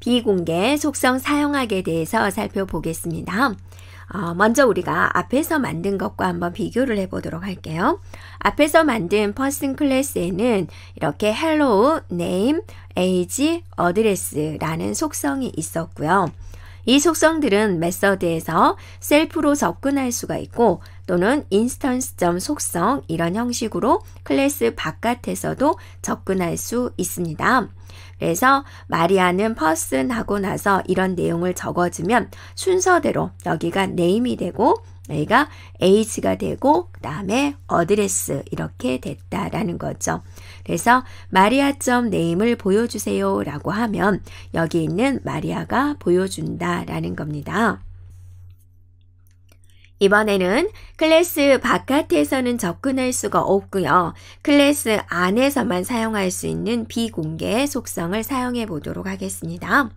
비공개 속성 사용학에 대해서 살펴보겠습니다. 어, 먼저 우리가 앞에서 만든 것과 한번 비교를 해보도록 할게요. 앞에서 만든 퍼슨 클래스에는 이렇게 hello, name, age, address라는 속성이 있었고요. 이 속성들은 메서드에서 셀프로 접근할 수가 있고 또는 인스턴스점 속성 이런 형식으로 클래스 바깥에서도 접근할 수 있습니다. 그래서 마리아는 퍼슨 하고 나서 이런 내용을 적어주면 순서대로 여기가 네임이 되고 여기가 age가 되고 그 다음에 어드레스 이렇게 됐다라는 거죠. 그래서 마리아점 네임을 보여주세요 라고 하면 여기 있는 마리아가 보여준다라는 겁니다. 이번에는 클래스 바깥에서는 접근할 수가 없고요. 클래스 안에서만 사용할 수 있는 비공개 속성을 사용해 보도록 하겠습니다.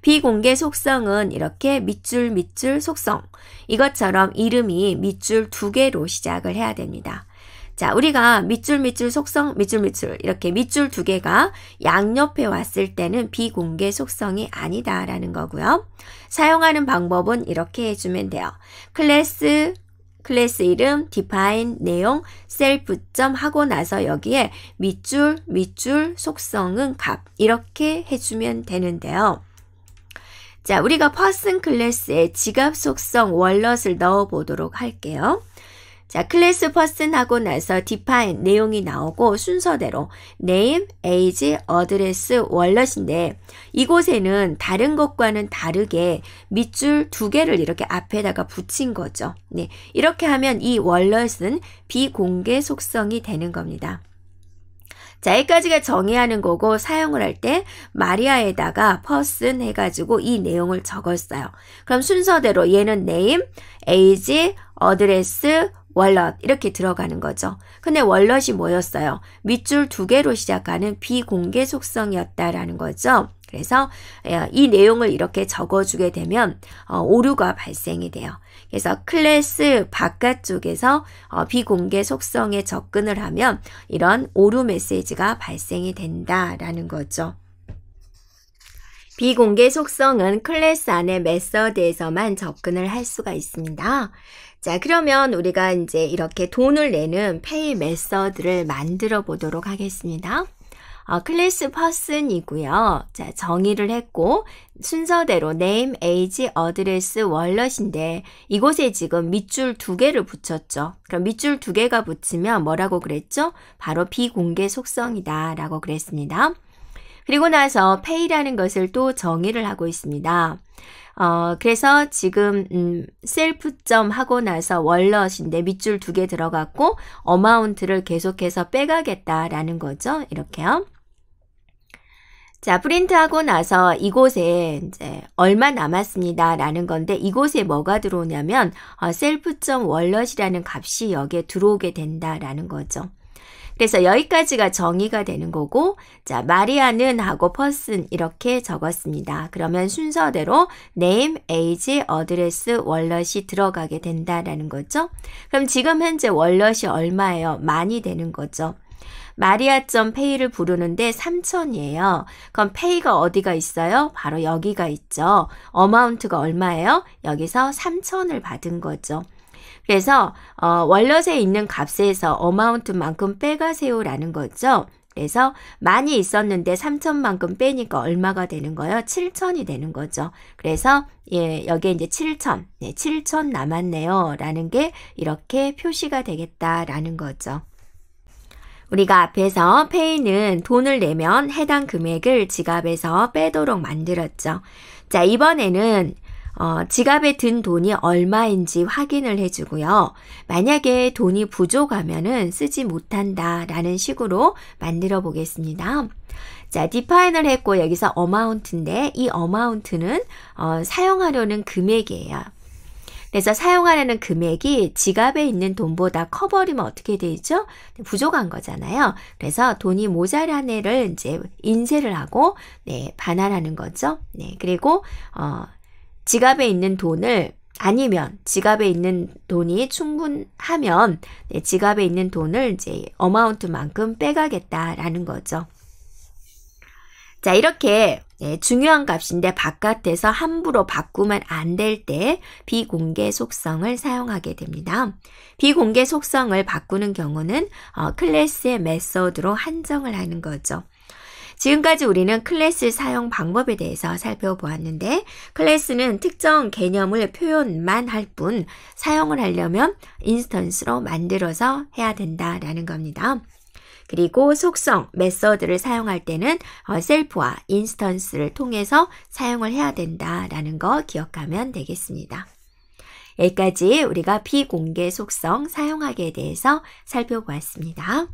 비공개 속성은 이렇게 밑줄 밑줄 속성 이것처럼 이름이 밑줄 두 개로 시작을 해야 됩니다. 자, 우리가 밑줄 밑줄 속성 밑줄 밑줄 이렇게 밑줄 두 개가 양옆에 왔을 때는 비공개 속성이 아니다라는 거고요. 사용하는 방법은 이렇게 해주면 돼요. 클래스 클래스 이름, 디파인, 내용, 셀프 점 하고 나서 여기에 밑줄, 밑줄, 속성은 값 이렇게 해주면 되는데요. 자, 우리가 퍼슨 클래스에 지갑 속성 월럿을 넣어 보도록 할게요. 자, 클래스 퍼슨 하고 나서 디파인 내용이 나오고 순서대로 name, age, address, 월럿인데 이곳에는 다른 것과는 다르게 밑줄 두 개를 이렇게 앞에다가 붙인 거죠. 네. 이렇게 하면 이월렛은 비공개 속성이 되는 겁니다. 자, 여기까지가 정의하는 거고 사용을 할 때 마리아에다가 퍼슨 해가지고 이 내용을 적었어요. 그럼 순서대로 얘는 name, age, address, 월럿 이렇게 들어가는 거죠. 근데 월럿이 뭐였어요? 밑줄 두 개로 시작하는 비공개 속성이었다라는 거죠. 그래서 예, 이 내용을 이렇게 적어주게 되면 어, 오류가 발생이 돼요. 그래서 클래스 바깥쪽에서 어, 비공개 속성에 접근을 하면 이런 오류 메시지가 발생이 된다라는 거죠. 비공개 속성은 클래스 안의 메서드에서만 접근을 할 수가 있습니다. 자, 그러면 우리가 이제 이렇게 돈을 내는 페이 메서드를 만들어 보도록 하겠습니다. 어, 클래스 퍼슨이고요. 자, 정의를 했고 순서대로 name, age, address, 월럿인데 이곳에 지금 밑줄 두 개를 붙였죠. 그럼 밑줄 두 개가 붙이면 뭐라고 그랬죠? 바로 비공개 속성이다라고 그랬습니다. 그리고 나서 페이라는 것을 또 정의를 하고 있습니다. 어, 그래서 지금 음, 셀프점 하고 나서 월럿인데 밑줄 두 개 들어갔고 어마운트를 계속해서 빼가겠다라는 거죠. 이렇게요. 자, 프린트하고 나서 이곳에 이제 얼마 남았습니다라는 건데 이곳에 뭐가 들어오냐면 어, 셀프.월럿이라는 점 값이 여기에 들어오게 된다라는 거죠. 그래서 여기까지가 정의가 되는 거고, 자, 마리아는 하고 person 이렇게 적었습니다. 그러면 순서대로 name, age, address, w a l l e t 이 들어가게 된다라는 거죠. 그럼 지금 현재 월럿이 얼마예요? 많이 되는 거죠. 마리아 p a y 를 부르는데 3천이에요 그럼 p a y 가 어디가 있어요? 바로 여기가 있죠. 어마운트가 얼마예요? 여기서 3천을 받은 거죠. 그래서 어, 월렛에 있는 값에서 어마운트만큼 빼가세요라는 거죠. 그래서 많이 있었는데 3천만큼 빼니까 얼마가 되는 거예요? 7천이 되는 거죠. 그래서 예, 여기에 이제 7천, 네, 7천 남았네요. 라는 게 이렇게 표시가 되겠다라는 거죠. 우리가 앞에서 페이는 돈을 내면 해당 금액을 지갑에서 빼도록 만들었죠. 자, 이번에는 어, 지갑에 든 돈이 얼마인지 확인을 해주고요. 만약에 돈이 부족하면은 쓰지 못한다 라는 식으로 만들어 보겠습니다. 자, define을 했고 여기서 amount인데 이 amount는 어, 사용하려는 금액이에요. 그래서 사용하려는 금액이 지갑에 있는 돈보다 커버리면 어떻게 되죠? 부족한 거잖아요. 그래서 돈이 모자란 애를 이제 인쇄를 하고 네, 반환하는 거죠. 네, 그리고 어, 지갑에 있는 돈을 아니면 지갑에 있는 돈이 충분하면 네, 지갑에 있는 돈을 이제 어마운트만큼 빼가겠다라는 거죠. 자, 이렇게 네, 중요한 값인데 바깥에서 함부로 바꾸면 안 될 때 비공개 속성을 사용하게 됩니다. 비공개 속성을 바꾸는 경우는 어, 클래스의 메서드로 한정을 하는 거죠. 지금까지 우리는 클래스 사용 방법에 대해서 살펴보았는데 클래스는 특정 개념을 표현만 할 뿐 사용을 하려면 인스턴스로 만들어서 해야 된다라는 겁니다. 그리고 속성, 메서드를 사용할 때는 어, 셀프와 인스턴스를 통해서 사용을 해야 된다라는 거 기억하면 되겠습니다. 여기까지 우리가 비공개 속성 사용하기에 대해서 살펴보았습니다.